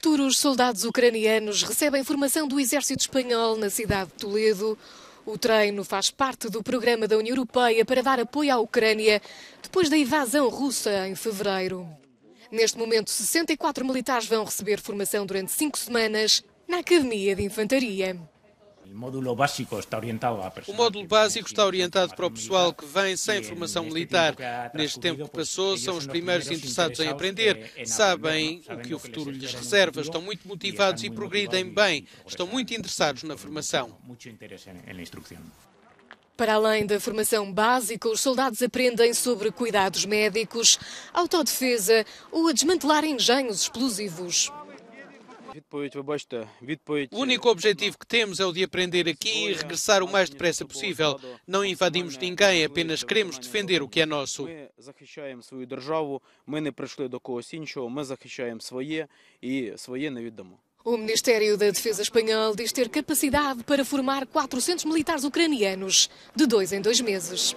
Futuros soldados ucranianos recebem formação do Exército Espanhol na cidade de Toledo. O treino faz parte do programa da União Europeia para dar apoio à Ucrânia depois da invasão russa em fevereiro. Neste momento, 64 militares vão receber formação durante cinco semanas na Academia de Infantaria. O módulo básico está orientado para o pessoal que vem sem formação militar. Neste tempo que passou, são os primeiros interessados em aprender, sabem o que o futuro lhes reserva, estão muito motivados e progridem bem, estão muito interessados na formação. Para além da formação básica, os soldados aprendem sobre cuidados médicos, autodefesa ou a desmantelar engenhos explosivos. O único objetivo que temos é o de aprender aqui e regressar o mais depressa possível. Não invadimos ninguém, apenas queremos defender o que é nosso. O Ministério da Defesa espanhol diz ter capacidade para formar 400 militares ucranianos de dois em dois meses.